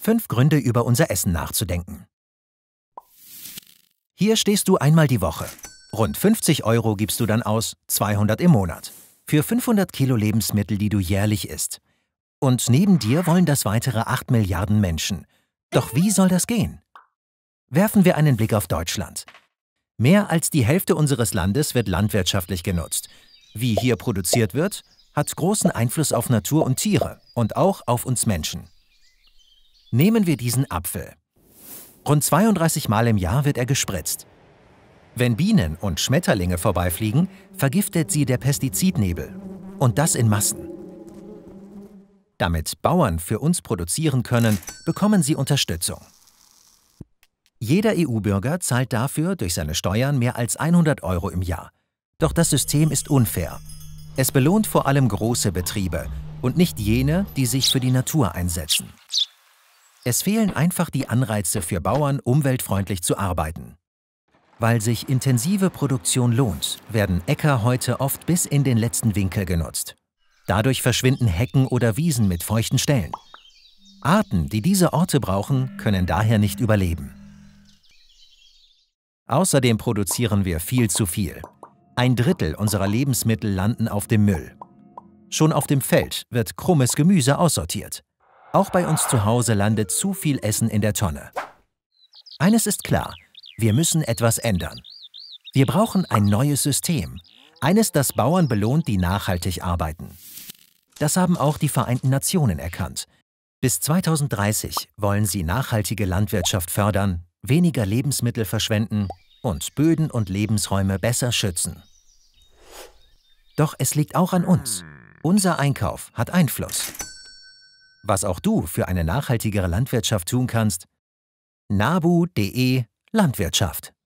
Fünf Gründe über unser Essen nachzudenken. Hier stehst du einmal die Woche. Rund 50 Euro gibst du dann aus, 200 im Monat. Für 500 Kilo Lebensmittel, die du jährlich isst. Und neben dir wollen das weitere 8 Milliarden Menschen. Doch wie soll das gehen? Werfen wir einen Blick auf Deutschland. Mehr als die Hälfte unseres Landes wird landwirtschaftlich genutzt. Wie hier produziert wird, hat großen Einfluss auf Natur und Tiere und auch auf uns Menschen. Nehmen wir diesen Apfel. Rund 32 Mal im Jahr wird er gespritzt. Wenn Bienen und Schmetterlinge vorbeifliegen, vergiftet sie der Pestizidnebel. Und das in Massen. Damit Bauern für uns produzieren können, bekommen sie Unterstützung. Jeder EU-Bürger zahlt dafür durch seine Steuern mehr als 100 Euro im Jahr. Doch das System ist unfair. Es belohnt vor allem große Betriebe und nicht jene, die sich für die Natur einsetzen. Es fehlen einfach die Anreize für Bauern, umweltfreundlich zu arbeiten. Weil sich intensive Produktion lohnt, werden Äcker heute oft bis in den letzten Winkel genutzt. Dadurch verschwinden Hecken oder Wiesen mit feuchten Stellen. Arten, die diese Orte brauchen, können daher nicht überleben. Außerdem produzieren wir viel zu viel. Ein Drittel unserer Lebensmittel landen auf dem Müll. Schon auf dem Feld wird krummes Gemüse aussortiert. Auch bei uns zu Hause landet zu viel Essen in der Tonne. Eines ist klar, wir müssen etwas ändern. Wir brauchen ein neues System. Eines, das Bauern belohnt, die nachhaltig arbeiten. Das haben auch die Vereinten Nationen erkannt. Bis 2030 wollen sie nachhaltige Landwirtschaft fördern, weniger Lebensmittel verschwenden und Böden und Lebensräume besser schützen. Doch es liegt auch an uns. Unser Einkauf hat Einfluss was auch du für eine nachhaltigere Landwirtschaft tun kannst, nabu.de Landwirtschaft.